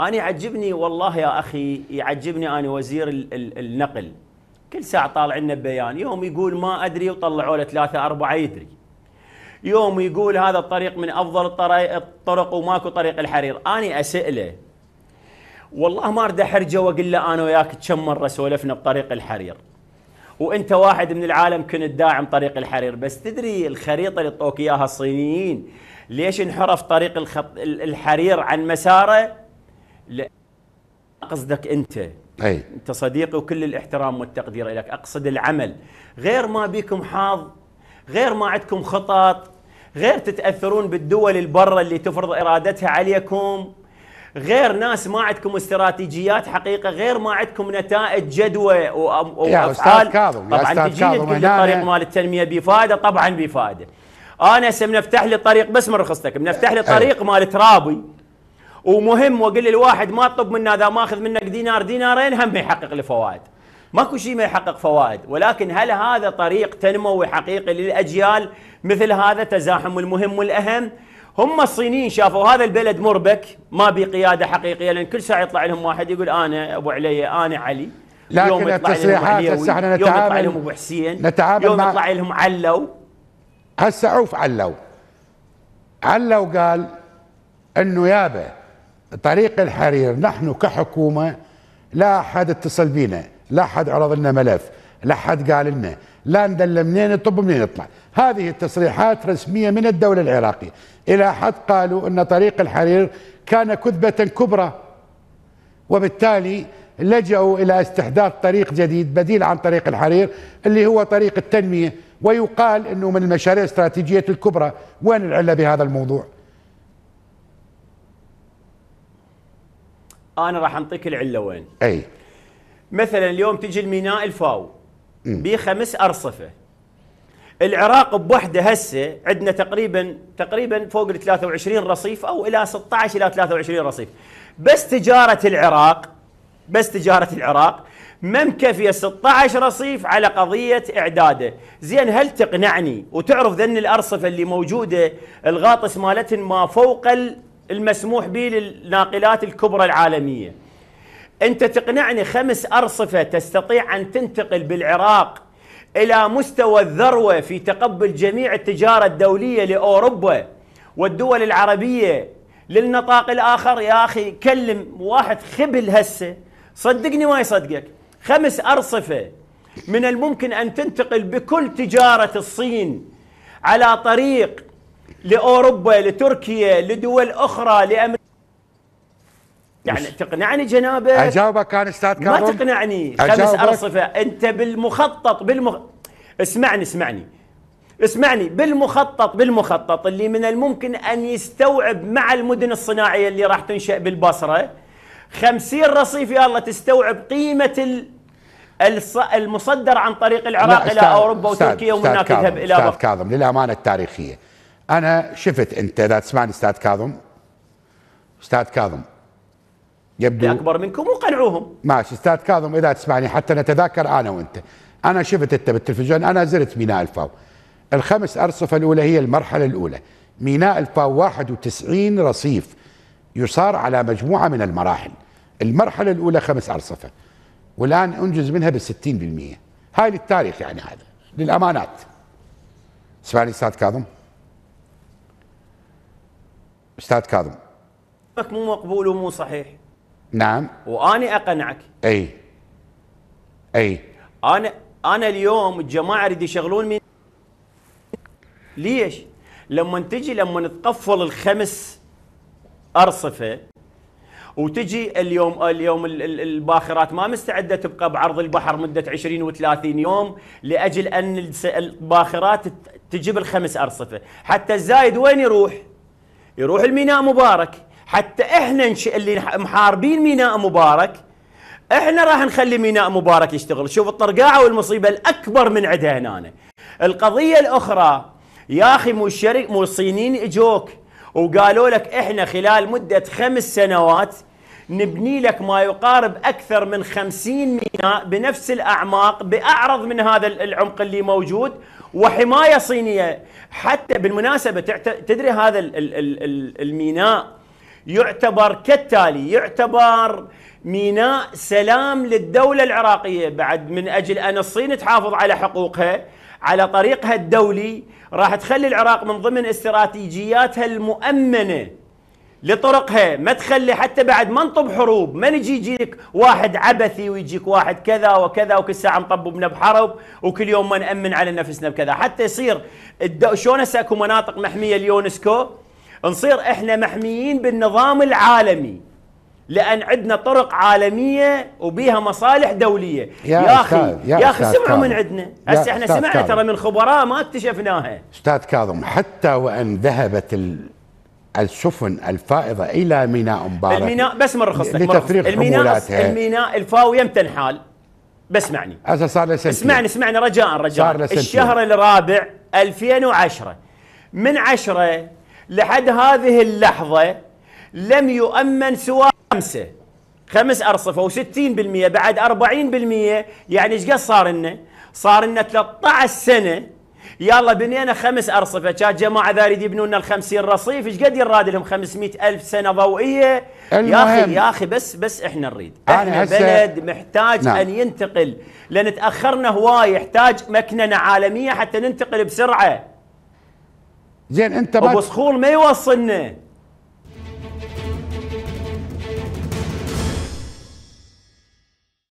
أنا يعجبني والله يا أخي يعجبني أنا وزير الـ الـ النقل كل ساعة طالع لنا بيان يوم يقول ما أدري وطلعوا له ثلاثة أربعة يدري يوم يقول هذا الطريق من أفضل الطرق وماكو طريق الحرير أنا أسأله والله ما أرد أحرجه وأقول له أنا وياك كم مرة سولفنا بطريق الحرير وانت واحد من العالم كنت داعم طريق الحرير بس تدري الخريطه اللي طوك اياها الصينيين ليش انحرف طريق الخط الحرير عن مساره قصدك انت اي انت صديقي وكل الاحترام والتقدير لك اقصد العمل غير ما بيكم حظ غير ما عندكم خطط غير تتاثرون بالدول البرة اللي تفرض ارادتها عليكم غير ناس ما عندكم استراتيجيات حقيقه غير ما عندكم نتائج جدوى وافعال يا استاذ كاظم طبعا تجيني تقول لي الطريق مال التنميه بفائده طبعا بفائده انا هسه بنفتح لي طريق بس من رخصتك بنفتح لي طريق مال ترابي ومهم واقول للواحد ما تطب منا اذا ماخذ منك دينار دينارين هم يحقق الفوائد ماكو شيء ما يحقق فوائد ولكن هل هذا طريق تنموي حقيقي للاجيال مثل هذا تزاحم المهم والاهم هم الصينيين شافوا هذا البلد مربك ما بي قياده حقيقيه لان كل ساعه يطلع لهم واحد يقول انا ابو علي انا علي لكن يوم التصريحات هسه احنا نتعامل يوم يطلع لهم ابو حسين نتعامل يوم مع يطلع لهم علو هسه عوف علو علو قال انه يابه طريق الحرير نحن كحكومة لا أحد اتصل بينا لا أحد عرض لنا ملف لا أحد قال لنا لا ندل منين نطب منين نطلع هذه التصريحات رسمية من الدولة العراقية إلى حد قالوا أن طريق الحرير كان كذبة كبرى وبالتالي لجأوا إلى استحداث طريق جديد بديل عن طريق الحرير اللي هو طريق التنمية ويقال أنه من المشاريع الاستراتيجية الكبرى وين العلة بهذا الموضوع انا راح انطيك العله وين اي مثلا اليوم تجي الميناء الفاو بخمس ارصفه العراق بوحده هسه عندنا تقريبا تقريبا فوق ال 23 رصيف او الى 16 الى 23 رصيف بس تجاره العراق بس تجاره العراق ما مكفيه 16 رصيف على قضيه اعداده، زين هل تقنعني وتعرف ذن الارصفه اللي موجوده الغاطس مالتهم ما فوق ال المسموح به للناقلات الكبرى العالمية أنت تقنعني خمس أرصفة تستطيع أن تنتقل بالعراق إلى مستوى الذروة في تقبل جميع التجارة الدولية لأوروبا والدول العربية للنطاق الآخر يا أخي كلم واحد خبل هسه صدقني ما يصدقك خمس أرصفة من الممكن أن تنتقل بكل تجارة الصين على طريق لأوروبا لتركيا لدول أخرى لأمريكا يعني تقنعني جنابه اجاوبك كان استاذ كاظم ما تقنعني خمس ارصفه انت بالمخطط بالمخ اسمعني اسمعني اسمعني بالمخطط بالمخطط اللي من الممكن ان يستوعب مع المدن الصناعيه اللي راح تنشا بالبصره 50 رصيف يا الله تستوعب قيمه ال... المصدر عن طريق العراق الى اوروبا وتركيا ومن تذهب الى استاذ كاظم للامانه التاريخيه انا شفت انت اذا تسمعني استاذ كاظم استاذ كاظم يبدو اكبر منكم وقنعوهم ماشي استاذ كاظم اذا تسمعني حتى نتذاكر انا وانت انا شفت انت بالتلفزيون انا زرت ميناء الفاو الخمس ارصفه الاولى هي المرحله الاولى ميناء الفاو 91 رصيف يصار على مجموعه من المراحل المرحله الاولى خمس ارصفه والان انجز منها بال 60% هاي للتاريخ يعني هذا للامانات اسمعني استاذ كاظم استاذ كاظم مو مقبول ومو صحيح نعم واني اقنعك اي اي انا انا اليوم الجماعه يريد يشغلون من ليش؟ لما تجي لما تقفل الخمس ارصفه وتجي اليوم اليوم الباخرات ما مستعده تبقى بعرض البحر مده 20 و30 يوم لاجل ان الباخرات تجيب الخمس ارصفه، حتى الزايد وين يروح؟ يروح الميناء مبارك حتى احنا اللي محاربين ميناء مبارك احنا راح نخلي ميناء مبارك يشتغل شوف الطرقاعه والمصيبه الاكبر من عندها هنا القضيه الاخرى يا اخي مو الشرك مو الصينيين اجوك وقالوا لك احنا خلال مده خمس سنوات نبني لك ما يقارب اكثر من خمسين ميناء بنفس الاعماق باعرض من هذا العمق اللي موجود وحمايه صينيه حتى بالمناسبه تدري هذا الميناء يعتبر كالتالي يعتبر ميناء سلام للدولة العراقية بعد من أجل أن الصين تحافظ على حقوقها على طريقها الدولي راح تخلي العراق من ضمن استراتيجياتها المؤمنة لطرقها ما تخلي حتى بعد ما نطب حروب ما نجي يجيك واحد عبثي ويجيك واحد كذا وكذا وكل ساعه نطببنا بحرب وكل يوم ما نامن على نفسنا بكذا حتى يصير شلون هسه اكو مناطق محميه اليونسكو نصير احنا محميين بالنظام العالمي لان عندنا طرق عالميه وبيها مصالح دوليه يا, يا اخي يا اخي سمعوا من عندنا هسه احنا سمعنا ترى من خبراء ما اكتشفناها استاذ كاظم حتى وان ذهبت ال السفن الفائضة إلى ميناء مبارك الميناء بس مرخص لك لتفريغ الميناء الميناء الفاوية بس معني هذا صار لسنتين اسمعني اسمعني رجاء رجاء الشهر الرابع 2010 من 10 لحد هذه اللحظة لم يؤمن سوى خمسة خمس أرصفة و60% بعد 40% يعني ايش قد صار لنا؟ صار لنا 13 سنة يلا بنينا خمس أرصفة كان جماعة ذاري يبنون 50 رصيف ايش قد يراد لهم 500 ألف سنة ضوئية يا أخي يا أخي بس بس إحنا نريد إحنا هسه بلد محتاج نعم. أن ينتقل لأن تأخرنا هواي يحتاج مكننة عالمية حتى ننتقل بسرعة زين أنت أبو صخور ما يوصلنا